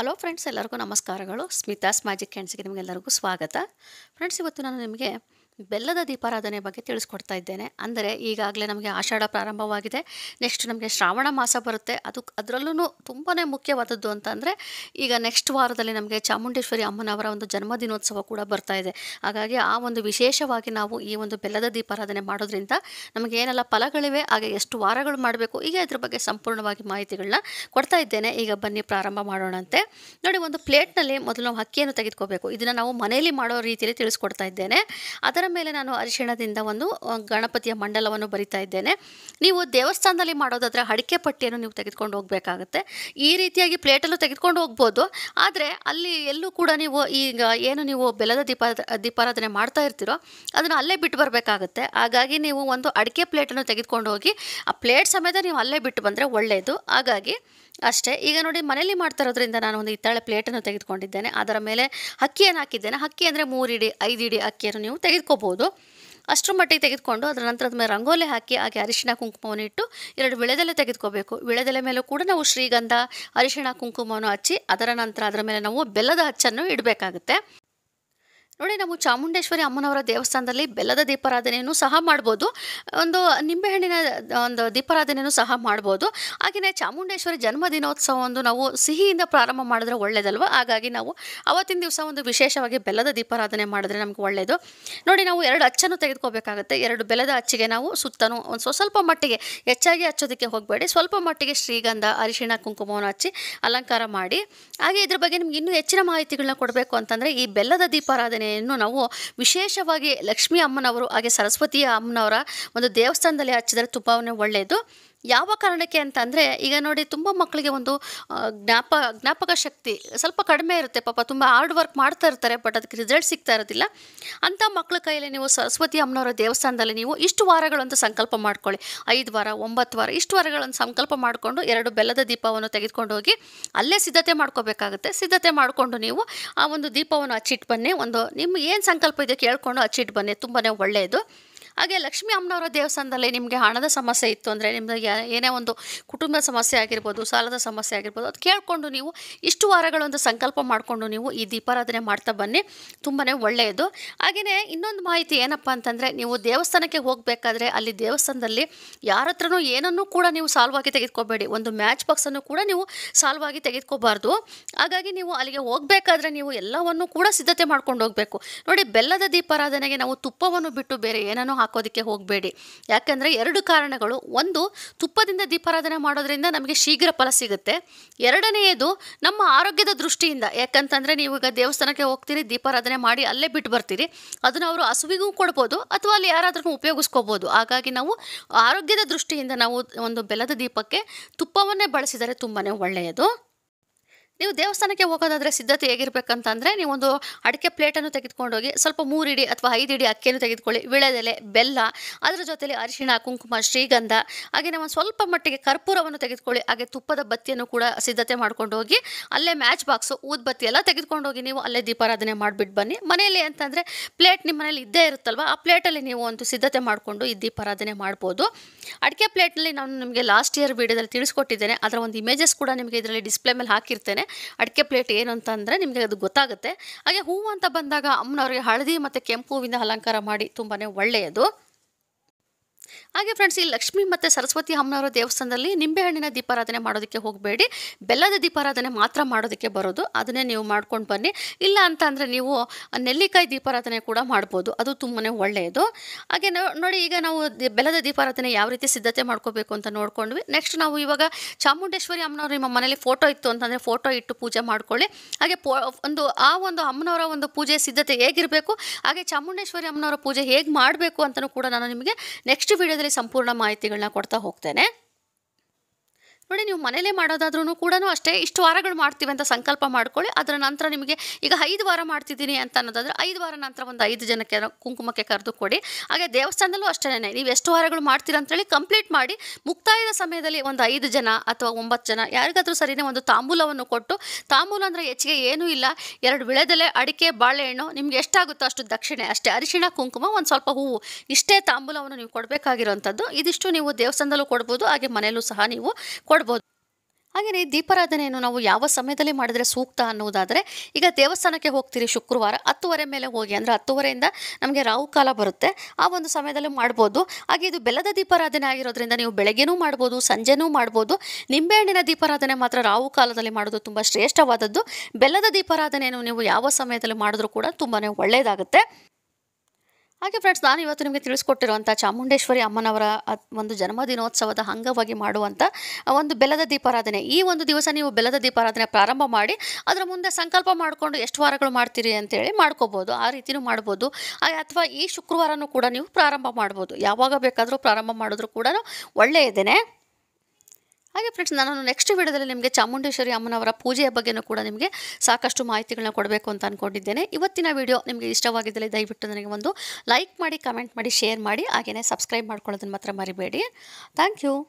hello friends ಎಲ್ಲರಿಗೂ ನಮಸ್ಕಾರಗಳು Smitha's magic ಕ್ಯಾಂಡ್ಸ್ಗೆ ನಿಮಗೆಲ್ಲರಿಗೂ ಸ್ವಾಗತ ಫ್ರೆಂಡ್ಸ್ ಇವತ್ತು ನಾನು ನಿಮಗೆ ಬೆಲ್ಲದ ದೀಪಾರಾಧನೆ ಬಗ್ಗೆ ತಿಳಿಸ್ಕೊಡ್ತಾ ಇದ್ದೇನೆ ಅಂದರೆ ಈಗಾಗಲೇ ನಮಗೆ ಆಷಾಢ ಪ್ರಾರಂಭವಾಗಿದೆ ನೆಕ್ಸ್ಟ್ ನಮಗೆ ಶ್ರಾವಣ ಮಾಸ ಬರುತ್ತೆ ಅದು ಅದರಲ್ಲೂ ತುಂಬಾ ಮುಖ್ಯವಾದದ್ದು ಅಂದರೆ ಈಗ ನೆಕ್ಸ್ಟ್ ವಾರದಲ್ಲಿ ನಮಗೆ ಚಾಮುಂಡೇಶ್ವರಿ ಅಮ್ಮನವರ ಒಂದು ಜನ್ಮದಿನೋತ್ಸವ ಕೂಡ ಬರ್ತಾ ಇದೆ ಹಾಗಾಗಿ ಆ ಒಂದು ವಿಶೇಷವಾಗಿ ನಾವು ಈ ಒಂದು ಬೆಲ್ಲದ ದೀಪಾರಾಧನೆ ಮಾಡೋದ್ರಿಂದ ನಮಗೆ ಏನೆಲ್ಲ ಫಲಗಳಿವೆ ಹಾಗೆ ಎಷ್ಟು ವಾರಗಳು ಮಾಡಬೇಕು ಈಗ ಇದ್ರ ಬಗ್ಗೆ ಸಂಪೂರ್ಣವಾಗಿ ಮಾಹಿತಿಗಳನ್ನ ಕೊಡ್ತಾ ಇದ್ದೇನೆ ಈಗ ಬನ್ನಿ ಪ್ರಾರಂಭ ಮಾಡೋಣಂತೆ ನೋಡಿ ಒಂದು ಪ್ಲೇಟ್ನಲ್ಲಿ ಮೊದಲು ನಾವು ಅಕ್ಕಿಯನ್ನು ತೆಗೆದುಕೋಬೇಕು ಇದನ್ನು ನಾವು ಮನೆಯಲ್ಲಿ ಮಾಡೋ ರೀತಿಯಲ್ಲಿ ತಿಳಿಸ್ಕೊಡ್ತಾ ಇದ್ದೇನೆ ಅದರ ಮೇಲೆ ನಾನು ಅರಿಶಿಣದಿಂದ ಒಂದು ಗಣಪತಿಯ ಮಂಡಲವನ್ನು ಬರಿತಾ ಇದ್ದೇನೆ ನೀವು ದೇವಸ್ಥಾನದಲ್ಲಿ ಮಾಡೋದಾದರೆ ಅಡಿಕೆ ಪಟ್ಟಿಯನ್ನು ನೀವು ತೆಗೆದುಕೊಂಡು ಹೋಗಬೇಕಾಗುತ್ತೆ ಈ ರೀತಿಯಾಗಿ ಪ್ಲೇಟಲ್ಲೂ ತೆಗೆದುಕೊಂಡು ಹೋಗ್ಬೋದು ಆದರೆ ಅಲ್ಲಿ ಎಲ್ಲೂ ಕೂಡ ನೀವು ಈಗ ಏನು ನೀವು ಬೆಲ್ಲದ ದೀಪ ದೀಪಾರಾಧನೆ ಮಾಡ್ತಾ ಇರ್ತೀರೋ ಅದನ್ನು ಅಲ್ಲೇ ಬಿಟ್ಟು ಬರಬೇಕಾಗುತ್ತೆ ಹಾಗಾಗಿ ನೀವು ಒಂದು ಅಡಿಕೆ ಪ್ಲೇಟನ್ನು ತೆಗೆದುಕೊಂಡು ಹೋಗಿ ಆ ಪ್ಲೇಟ್ ಸಮೇತ ನೀವು ಅಲ್ಲೇ ಬಿಟ್ಟು ಬಂದರೆ ಒಳ್ಳೆಯದು ಹಾಗಾಗಿ ಅಷ್ಟೇ ಈಗ ನೋಡಿ ಮನೆಯಲ್ಲಿ ಮಾಡ್ತಾ ಇರೋದ್ರಿಂದ ನಾನು ಒಂದು ಹಿತ್ತಾಳೆ ಪ್ಲೇಟನ್ನು ತೆಗೆದುಕೊಂಡಿದ್ದೇನೆ ಅದರ ಮೇಲೆ ಅಕ್ಕಿಯನ್ನು ಹಾಕಿದ್ದೇನೆ ಅಕ್ಕಿ ಅಂದರೆ ಮೂರು ಇಡಿ ಐದು ಇಡಿ ಅಕ್ಕಿಯನ್ನು ನೀವು ತೆಗೆದುಕೋಬೋದು ಅಷ್ಟರ ಮಟ್ಟಿಗೆ ತೆಗೆದುಕೊಂಡು ಅದರ ನಂತರ ಅದ ಮೇಲೆ ರಂಗೋಲಿ ಹಾಕಿ ಹಾಗೆ ಅರಿಶಿಣ ಕುಂಕುಮವನ್ನು ಇಟ್ಟು ಎರಡು ವಿಳೆದೆಲೆ ತೆಗೆದುಕೋಬೇಕು ವಿಳೆದೆಲೆ ಮೇಲೂ ಕೂಡ ನಾವು ಶ್ರೀಗಂಧ ಅರಿಶಿಣ ಕುಂಕುಮವನ್ನು ಹಚ್ಚಿ ಅದರ ನಂತರ ಅದರ ಮೇಲೆ ನಾವು ಬೆಲ್ಲದ ಹಚ್ಚನ್ನು ಇಡಬೇಕಾಗುತ್ತೆ ನೋಡಿ ನಾವು ಚಾಮುಂಡೇಶ್ವರಿ ಅಮ್ಮನವರ ದೇವಸ್ಥಾನದಲ್ಲಿ ಬೆಲ್ಲದ ದೀಪಾರಾಧನೆಯನ್ನು ಸಹ ಮಾಡ್ಬೋದು ಒಂದು ನಿಂಬೆಹಣ್ಣಿನ ಒಂದು ದೀಪಾರಾಧನೆಯನ್ನು ಸಹ ಮಾಡ್ಬೋದು ಹಾಗೆಯೇ ಚಾಮುಂಡೇಶ್ವರಿ ದಿನೋತ್ಸವವನ್ನು ನಾವು ಸಿಹಿಯಿಂದ ಪ್ರಾರಂಭ ಮಾಡಿದ್ರೆ ಒಳ್ಳೆಯದಲ್ವ ಹಾಗಾಗಿ ನಾವು ಅವತ್ತಿನ ದಿವಸ ಒಂದು ವಿಶೇಷವಾಗಿ ಬೆಲ್ಲದ ದೀಪಾರಾಧನೆ ಮಾಡಿದ್ರೆ ನಮ್ಗೆ ಒಳ್ಳೆಯದು ನೋಡಿ ನಾವು ಎರಡು ಅಚ್ಚನ್ನು ತೆಗೆದುಕೋಬೇಕಾಗುತ್ತೆ ಎರಡು ಬೆಲ್ಲದ ಅಚ್ಚಿಗೆ ನಾವು ಸುತ್ತನೂ ಒಂದು ಸ್ವಲ್ಪ ಮಟ್ಟಿಗೆ ಹೆಚ್ಚಾಗಿ ಹಚ್ಚೋದಕ್ಕೆ ಹೋಗಬೇಡಿ ಸ್ವಲ್ಪ ಮಟ್ಟಿಗೆ ಶ್ರೀಗಂಧ ಅರಿಶಿಣ ಕುಂಕುಮವನ್ನು ಹಚ್ಚಿ ಅಲಂಕಾರ ಮಾಡಿ ಹಾಗೆ ಇದ್ರ ಬಗ್ಗೆ ನಿಮ್ಗೆ ಇನ್ನೂ ಹೆಚ್ಚಿನ ಮಾಹಿತಿಗಳನ್ನ ಕೊಡಬೇಕು ಅಂತಂದರೆ ಈ ಬೆಲ್ಲದ ದೀಪಾರಾಧನೆ ಪ್ರತಿಮೆಯನ್ನು ನಾವು ವಿಶೇಷವಾಗಿ ಲಕ್ಷ್ಮೀ ಅಮ್ಮನವರು ಹಾಗೆ ಸರಸ್ವತಿಯ ಅಮ್ಮನವರ ಒಂದು ದೇವಸ್ಥಾನದಲ್ಲಿ ಹಚ್ಚಿದರೆ ತುಂಬಾ ಒಳ್ಳೆಯದು ಯಾವ ಕಾರಣಕ್ಕೆ ಅಂತಂದರೆ ಈಗ ನೋಡಿ ತುಂಬ ಮಕ್ಕಳಿಗೆ ಒಂದು ಜ್ಞಾಪ ಜ್ಞಾಪಕ ಶಕ್ತಿ ಸ್ವಲ್ಪ ಕಡಿಮೆ ಇರುತ್ತೆ ಪಾಪ ತುಂಬ ಹಾರ್ಡ್ ವರ್ಕ್ ಮಾಡ್ತಾ ಇರ್ತಾರೆ ಬಟ್ ಅದಕ್ಕೆ ರಿಸಲ್ಟ್ ಸಿಗ್ತಾ ಇರೋದಿಲ್ಲ ಅಂಥ ಮಕ್ಕಳ ಕೈಯಲ್ಲಿ ನೀವು ಸರಸ್ವತಿ ಅಮ್ಮನವರ ದೇವಸ್ಥಾನದಲ್ಲಿ ನೀವು ಇಷ್ಟು ವಾರಗಳಂತ ಸಂಕಲ್ಪ ಮಾಡ್ಕೊಳ್ಳಿ ಐದು ವಾರ ಒಂಬತ್ತು ವಾರ ಇಷ್ಟು ವಾರಗಳನ್ನು ಸಂಕಲ್ಪ ಮಾಡಿಕೊಂಡು ಎರಡು ಬೆಲ್ಲದ ದೀಪವನ್ನು ತೆಗೆದುಕೊಂಡು ಹೋಗಿ ಅಲ್ಲೇ ಸಿದ್ಧತೆ ಮಾಡ್ಕೋಬೇಕಾಗುತ್ತೆ ಸಿದ್ಧತೆ ಮಾಡಿಕೊಂಡು ನೀವು ಆ ಒಂದು ದೀಪವನ್ನು ಹಚ್ಚಿಟ್ಟು ಬನ್ನಿ ಒಂದು ನಿಮ್ಗೆ ಏನು ಸಂಕಲ್ಪ ಇದೆ ಕೇಳಿಕೊಂಡು ಹಚ್ಚಿಟ್ಟು ಬನ್ನಿ ತುಂಬಾ ಒಳ್ಳೆಯದು ಹಾಗೆ ಲಕ್ಷ್ಮೀ ಅಮ್ಮನವರ ದೇವಸ್ಥಾನದಲ್ಲಿ ನಿಮಗೆ ಹಣದ ಸಮಸ್ಯೆ ಇತ್ತು ಅಂದರೆ ನಿಮಗೆ ಏನೇ ಒಂದು ಕುಟುಂಬದ ಸಮಸ್ಯೆ ಆಗಿರ್ಬೋದು ಸಾಲದ ಸಮಸ್ಯೆ ಆಗಿರ್ಬೋದು ಅದು ಕೇಳಿಕೊಂಡು ನೀವು ಇಷ್ಟು ವಾರಗಳೊಂದು ಸಂಕಲ್ಪ ಮಾಡಿಕೊಂಡು ನೀವು ಈ ದೀಪಾರಾಧನೆ ಮಾಡ್ತಾ ಬನ್ನಿ ತುಂಬಾ ಒಳ್ಳೆಯದು ಹಾಗೆಯೇ ಇನ್ನೊಂದು ಮಾಹಿತಿ ಏನಪ್ಪ ಅಂತಂದರೆ ನೀವು ದೇವಸ್ಥಾನಕ್ಕೆ ಹೋಗಬೇಕಾದ್ರೆ ಅಲ್ಲಿ ದೇವಸ್ಥಾನದಲ್ಲಿ ಯಾರ ಹತ್ರನೂ ಏನನ್ನೂ ಕೂಡ ನೀವು ಸಾಲ್ವಾಗಿ ತೆಗೆದುಕೋಬೇಡಿ ಒಂದು ಮ್ಯಾಚ್ ಬಾಕ್ಸನ್ನು ಕೂಡ ನೀವು ಸಾಲ್ವಾಗಿ ತೆಗೆದುಕೋಬಾರ್ದು ಹಾಗಾಗಿ ನೀವು ಅಲ್ಲಿಗೆ ಹೋಗಬೇಕಾದ್ರೆ ನೀವು ಎಲ್ಲವನ್ನು ಕೂಡ ಸಿದ್ಧತೆ ಮಾಡ್ಕೊಂಡು ಹೋಗಬೇಕು ನೋಡಿ ಬೆಲ್ಲದ ದೀಪಾರಾಧನೆಗೆ ನಾವು ತುಪ್ಪವನ್ನು ಬಿಟ್ಟು ಬೇರೆ ಏನನ್ನು ಹಾಕೋದಕ್ಕೆ ಹೋಗಬೇಡಿ ಯಾಕೆಂದರೆ ಎರಡು ಕಾರಣಗಳು ಒಂದು ತುಪ್ಪದಿಂದ ದೀಪಾರಾಧನೆ ಮಾಡೋದ್ರಿಂದ ನಮಗೆ ಶೀಘ್ರ ಫಲ ಸಿಗುತ್ತೆ ಎರಡನೆಯದು ನಮ್ಮ ಆರೋಗ್ಯದ ದೃಷ್ಟಿಯಿಂದ ಯಾಕಂತಂದರೆ ನೀವು ಈಗ ದೇವಸ್ಥಾನಕ್ಕೆ ಹೋಗ್ತೀರಿ ದೀಪಾರಾಧನೆ ಮಾಡಿ ಅಲ್ಲೇ ಬಿಟ್ಟು ಬರ್ತೀರಿ ಅದನ್ನು ಅವರು ಹಸುವಿಗೂ ಕೊಡ್ಬೋದು ಅಥವಾ ಅಲ್ಲಿ ಯಾರಾದ್ರೂ ಉಪಯೋಗಿಸ್ಕೋಬೋದು ಹಾಗಾಗಿ ನಾವು ಆರೋಗ್ಯದ ದೃಷ್ಟಿಯಿಂದ ನಾವು ಒಂದು ಬೆಲದ ದೀಪಕ್ಕೆ ತುಪ್ಪವನ್ನೇ ಬಳಸಿದರೆ ತುಂಬಾ ಒಳ್ಳೆಯದು ನೀವು ದೇವಸ್ಥಾನಕ್ಕೆ ಹೋಗೋದಾದರೆ ಸಿದ್ಧತೆ ಹೇಗಿರಬೇಕಂತಂದರೆ ನೀವೊಂದು ಅಡಿಕೆ ಪ್ಲೇಟನ್ನು ತೆಗೆದುಕೊಂಡೋಗಿ ಸ್ವಲ್ಪ ಮೂರಿಡಿ ಅಥವಾ ಐದು ಇಡಿ ಅಕ್ಕಿಯನ್ನು ತೆಗೆದುಕೊಳ್ಳಿ ವಿಳೆದೆಲೆ ಬೆಲ್ಲ ಅದರ ಜೊತೆಲಿ ಅರಿಶಿಣ ಕುಂಕುಮ ಶ್ರೀಗಂಧ ಹಾಗೆ ಒಂದು ಸ್ವಲ್ಪ ಮಟ್ಟಿಗೆ ಕರ್ಪೂರವನ್ನು ತೆಗೆದುಕೊಳ್ಳಿ ಹಾಗೆ ತುಪ್ಪದ ಬತ್ತಿಯನ್ನು ಕೂಡ ಸಿದ್ಧತೆ ಮಾಡ್ಕೊಂಡು ಹೋಗಿ ಅಲ್ಲೇ ಮ್ಯಾಚ್ ಬಾಕ್ಸು ಊದ್ಬತ್ತಿ ಎಲ್ಲ ತೆಗೆದುಕೊಂಡೋಗಿ ಹೋಗಿ ನೀವು ಅಲ್ಲೇ ದೀಪಾರಾಧನೆ ಮಾಡಿಬಿಟ್ಟು ಬನ್ನಿ ಮನೆಯಲ್ಲಿ ಅಂತಂದರೆ ಪ್ಲೇಟ್ ನಿಮ್ಮ ಮನೇಲಿ ಇದ್ದೇ ಇರುತ್ತಲ್ವ ಆ ಪ್ಲೇಟಲ್ಲಿ ನೀವು ಒಂದು ಸಿದ್ಧತೆ ಮಾಡಿಕೊಂಡು ಈ ದೀಪಾರಾಧನೆ ಮಾಡ್ಬೋದು ಅಡಿಕೆ ಪ್ಲೇಟ್ನಲ್ಲಿ ನಾನು ನಿಮಗೆ ಲಾಸ್ಟ್ ಇಯರ್ ವಿಡಿಯೋದಲ್ಲಿ ತಿಳಿಸ್ಕೊಟ್ಟಿದ್ದೇನೆ ಅದರ ಒಂದು ಇಮೇಜಸ್ ಕೂಡ ನಿಮಗೆ ಇದರಲ್ಲಿ ಡಿಸ್ಪ್ಲೇ ಮೇಲೆ ಹಾಕಿರ್ತೇನೆ ಅಡಿಕೆ ಪ್ಲೇಟ್ ಏನು ಅಂತ ಅಂದರೆ ನಿಮಗೆ ಅದು ಗೊತ್ತಾಗುತ್ತೆ ಹಾಗೆ ಹೂವು ಅಂತ ಬಂದಾಗ ಅಮ್ಮನವ್ರಿಗೆ ಹಳದಿ ಮತ್ತು ಕೆಂಪು ಹೂವಿಂದ ಅಲಂಕಾರ ಮಾಡಿ ತುಂಬಾ ಒಳ್ಳೆಯದು ಹಾಗೆ ಫ್ರೆಂಡ್ಸ್ ಈ ಲಕ್ಷ್ಮಿ ಮತ್ತು ಸರಸ್ವತಿ ಅಮ್ಮನವರ ದೇವಸ್ಥಾನದಲ್ಲಿ ನಿಂಬೆಹಣ್ಣಿನ ದೀಪಾರಾಧನೆ ಮಾಡೋದಕ್ಕೆ ಹೋಗಬೇಡಿ ಬೆಲ್ಲದ ದೀಪಾರಾಧನೆ ಮಾತ್ರ ಮಾಡೋದಕ್ಕೆ ಬರೋದು ಅದನ್ನೇ ನೀವು ಮಾಡ್ಕೊಂಡು ಬನ್ನಿ ಇಲ್ಲ ಅಂತಂದರೆ ನೀವು ನೆಲ್ಲಿಕಾಯಿ ದೀಪಾರಾಧನೆ ಕೂಡ ಮಾಡ್ಬೋದು ಅದು ತುಂಬಾ ಒಳ್ಳೆಯದು ಹಾಗೆ ನೋಡಿ ಈಗ ನಾವು ಬೆಲ್ಲದ ದೀಪಾರಾಧನೆ ಯಾವ ರೀತಿ ಸಿದ್ಧತೆ ಮಾಡ್ಕೋಬೇಕು ಅಂತ ನೋಡ್ಕೊಂಡ್ವಿ ನೆಕ್ಸ್ಟ್ ನಾವು ಇವಾಗ ಚಾಮುಂಡೇಶ್ವರಿ ಅಮ್ಮನವರು ನಿಮ್ಮ ಮನೇಲಿ ಫೋಟೋ ಇತ್ತು ಅಂತಂದರೆ ಫೋಟೋ ಇಟ್ಟು ಪೂಜೆ ಮಾಡ್ಕೊಳ್ಳಿ ಹಾಗೆ ಪೋ ಒಂದು ಆ ಒಂದು ಅಮ್ಮನವರ ಒಂದು ಪೂಜೆ ಸಿದ್ಧತೆ ಹೇಗಿರಬೇಕು ಹಾಗೆ ಚಾಮುಂಡೇಶ್ವರಿ ಅಮ್ಮನವರ ಪೂಜೆ ಹೇಗೆ ಮಾಡಬೇಕು ಅಂತಲೂ ಕೂಡ ನಾನು ನಿಮಗೆ ನೆಕ್ಸ್ಟ್ ವಿಡಿಯೋದಲ್ಲಿ ಸಂಪೂರ್ಣ ಮಾಹಿತಿಗಳನ್ನ ಕೊಡ್ತಾ ಹೋಗ್ತೇನೆ ನೋಡಿ ನೀವು ಮನೇಲೇ ಮಾಡೋದಾದ್ರೂ ಕೂಡ ಅಷ್ಟೇ ಇಷ್ಟು ವಾರಗಳು ಮಾಡ್ತೀವಿ ಅಂತ ಸಂಕಲ್ಪ ಮಾಡ್ಕೊಳ್ಳಿ ಅದರ ನಂತರ ನಿಮಗೆ ಈಗ ಐದು ವಾರ ಮಾಡ್ತಿದ್ದೀನಿ ಅಂತ ಅನ್ನೋದಾದ್ರೆ ಐದು ವಾರ ನಂತರ ಒಂದು ಐದು ಜನಕ್ಕೆ ಕುಂಕುಮಕ್ಕೆ ಕರೆದು ಕೊಡಿ ಹಾಗೆ ದೇವಸ್ಥಾನದಲ್ಲೂ ಅಷ್ಟೇ ನೀವು ಎಷ್ಟು ವಾರಗಳು ಮಾಡ್ತೀರ ಅಂತೇಳಿ ಕಂಪ್ಲೀಟ್ ಮಾಡಿ ಮುಕ್ತಾಯದ ಸಮಯದಲ್ಲಿ ಒಂದು ಐದು ಜನ ಅಥವಾ ಒಂಬತ್ತು ಜನ ಯಾರಿಗಾದರೂ ಸರಿಯೇ ಒಂದು ತಾಂಬೂಲವನ್ನು ಕೊಟ್ಟು ತಾಂಬೂಲ ಅಂದರೆ ಹೆಚ್ಚಿಗೆ ಏನೂ ಇಲ್ಲ ಎರಡು ಬೆಳೆದಲೆ ಅಡಿಕೆ ಬಾಳೆಹಣ್ಣು ನಿಮ್ಗೆ ಎಷ್ಟಾಗುತ್ತೋ ಅಷ್ಟು ದಕ್ಷಿಣೆ ಅಷ್ಟೇ ಅರಿಶಿಣ ಕುಂಕುಮ ಒಂದು ಸ್ವಲ್ಪ ಹೂವು ಇಷ್ಟೇ ತಾಂಬೂಲವನ್ನು ನೀವು ಕೊಡಬೇಕಾಗಿರುವಂಥದ್ದು ಇದಿಷ್ಟು ನೀವು ದೇವಸ್ಥಾನದಲ್ಲೂ ಕೊಡ್ಬೋದು ಹಾಗೆ ಮನೆಯಲ್ಲೂ ಸಹ ನೀವು ಕೊಡ್ಬೋದು ನೋಡ್ಬೋದು ಹಾಗೆಯೇ ದೀಪಾರಾಧನೆಯನ್ನು ನಾವು ಯಾವ ಸಮಯದಲ್ಲಿ ಮಾಡಿದರೆ ಸೂಕ್ತ ಅನ್ನೋದಾದರೆ ಈಗ ದೇವಸ್ಥಾನಕ್ಕೆ ಹೋಗ್ತೀರಿ ಶುಕ್ರವಾರ ಹತ್ತುವರೆ ಮೇಲೆ ಹೋಗಿ ಅಂದರೆ ಹತ್ತುವರೆಯಿಂದ ನಮಗೆ ರಾಹುಕಾಲ ಬರುತ್ತೆ ಆ ಒಂದು ಸಮಯದಲ್ಲಿ ಮಾಡ್ಬೋದು ಹಾಗೆ ಇದು ಬೆಲ್ಲದ ದೀಪಾರಾಧನೆ ಆಗಿರೋದ್ರಿಂದ ನೀವು ಬೆಳಗ್ಗೆನೂ ಮಾಡ್ಬೋದು ಸಂಜೆನೂ ಮಾಡ್ಬೋದು ನಿಂಬೆಹಣ್ಣಿನ ದೀಪಾರಾಧನೆ ಮಾತ್ರ ರಾಹುಕಾಲದಲ್ಲಿ ಮಾಡೋದು ತುಂಬ ಶ್ರೇಷ್ಠವಾದದ್ದು ಬೆಲ್ಲದ ದೀಪಾರಾಧನೆಯನ್ನು ನೀವು ಯಾವ ಸಮಯದಲ್ಲಿ ಮಾಡಿದ್ರೂ ಕೂಡ ತುಂಬಾ ಒಳ್ಳೆಯದಾಗುತ್ತೆ ಹಾಗೆ ಫ್ರೆಂಡ್ಸ್ ನಾನು ಇವತ್ತು ನಿಮಗೆ ತಿಳಿಸ್ಕೊಟ್ಟಿರುವಂಥ ಚಾಮುಂಡೇಶ್ವರಿ ಅಮ್ಮನವರ ಒಂದು ಜನ್ಮದಿನೋತ್ಸವದ ಅಂಗವಾಗಿ ಮಾಡುವಂಥ ಒಂದು ಬೆಲದ ದೀಪಾರಾಧನೆ ಈ ಒಂದು ದಿವಸ ನೀವು ಬೆಲ್ಲದ ದೀಪಾರಾಧನೆ ಪ್ರಾರಂಭ ಮಾಡಿ ಅದರ ಮುಂದೆ ಸಂಕಲ್ಪ ಮಾಡಿಕೊಂಡು ಎಷ್ಟು ವಾರಗಳು ಮಾಡ್ತೀರಿ ಅಂತೇಳಿ ಮಾಡ್ಕೋಬೋದು ಆ ರೀತಿಯೂ ಮಾಡ್ಬೋದು ಅಥವಾ ಈ ಶುಕ್ರವಾರನೂ ಕೂಡ ನೀವು ಪ್ರಾರಂಭ ಮಾಡ್ಬೋದು ಯಾವಾಗ ಬೇಕಾದರೂ ಪ್ರಾರಂಭ ಮಾಡಿದ್ರು ಕೂಡ ಒಳ್ಳೆಯದೇನೆ ಹಾಗೆ ಫ್ರೆಂಡ್ಸ್ ನಾನು ನೆಕ್ಸ್ಟ್ ವಿಡಿಯೋದಲ್ಲಿ ನಿಮಗೆ ಚಾಮುಂಡೇಶ್ವರಿ ಅಮ್ಮನವರ ಪೂಜೆಯ ಬಗ್ಗೆನೂ ಕೂಡ ನಿಮಗೆ ಸಾಕಷ್ಟು ಮಾಹಿತಿಗಳನ್ನ ಕೊಡಬೇಕು ಅಂತ ಅಂದ್ಕೊಂಡಿದ್ದೇನೆ ಇವತ್ತಿನ ವೀಡಿಯೋ ನಿಮಗೆ ಇಷ್ಟವಾಗಿದ್ದಲ್ಲಿ ದಯವಿಟ್ಟು ನನಗೆ ಒಂದು ಲೈಕ್ ಮಾಡಿ ಕಮೆಂಟ್ ಮಾಡಿ ಶೇರ್ ಮಾಡಿ ಹಾಗೆಯೇ ಸಬ್ಸ್ಕ್ರೈಬ್ ಮಾಡ್ಕೊಳ್ಳೋದನ್ನು ಮಾತ್ರ ಮರಿಬೇಡಿ ಥ್ಯಾಂಕ್ ಯು